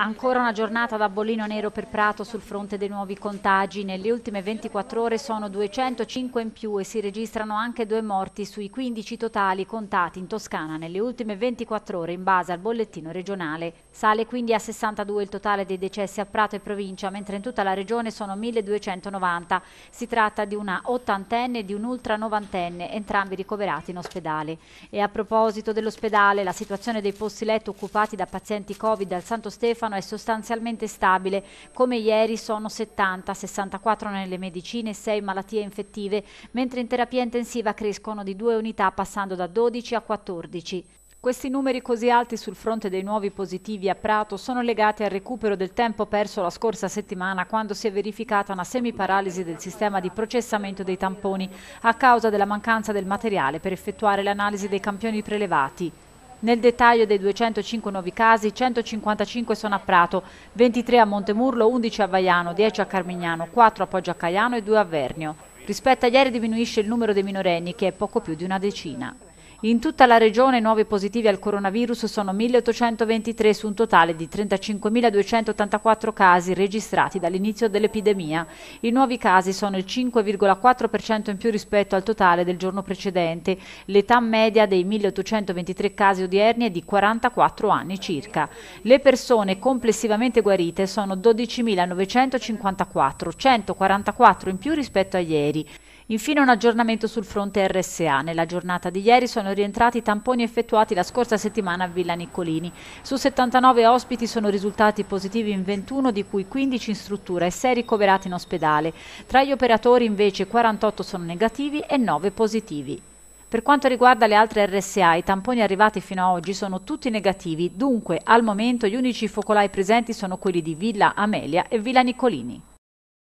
Ancora una giornata da bollino nero per Prato sul fronte dei nuovi contagi. Nelle ultime 24 ore sono 205 in più e si registrano anche due morti sui 15 totali contati in Toscana nelle ultime 24 ore in base al bollettino regionale. Sale quindi a 62 il totale dei decessi a Prato e provincia, mentre in tutta la regione sono 1290. Si tratta di una ottantenne e di un novantenne, entrambi ricoverati in ospedale. E a proposito dell'ospedale, la situazione dei posti letto occupati da pazienti Covid al Santo Stefano orfano è sostanzialmente stabile, come ieri sono 70, 64 nelle medicine e 6 malattie infettive, mentre in terapia intensiva crescono di 2 unità passando da 12 a 14. Questi numeri così alti sul fronte dei nuovi positivi a Prato sono legati al recupero del tempo perso la scorsa settimana quando si è verificata una semiparalisi del sistema di processamento dei tamponi a causa della mancanza del materiale per effettuare l'analisi dei campioni prelevati. Nel dettaglio dei 205 nuovi casi, 155 sono a Prato, 23 a Montemurlo, 11 a Vaiano, 10 a Carmignano, 4 a Poggio a Caiano e 2 a Vernio. Rispetto a ieri diminuisce il numero dei minorenni che è poco più di una decina. In tutta la regione i nuovi positivi al coronavirus sono 1.823 su un totale di 35.284 casi registrati dall'inizio dell'epidemia. I nuovi casi sono il 5,4% in più rispetto al totale del giorno precedente. L'età media dei 1.823 casi odierni è di 44 anni circa. Le persone complessivamente guarite sono 12.954, 144 in più rispetto a ieri. Infine un aggiornamento sul fronte RSA. Nella giornata di ieri sono rientrati i tamponi effettuati la scorsa settimana a Villa Niccolini. Su 79 ospiti sono risultati positivi in 21, di cui 15 in struttura e 6 ricoverati in ospedale. Tra gli operatori invece 48 sono negativi e 9 positivi. Per quanto riguarda le altre RSA, i tamponi arrivati fino ad oggi sono tutti negativi, dunque al momento gli unici focolai presenti sono quelli di Villa Amelia e Villa Niccolini.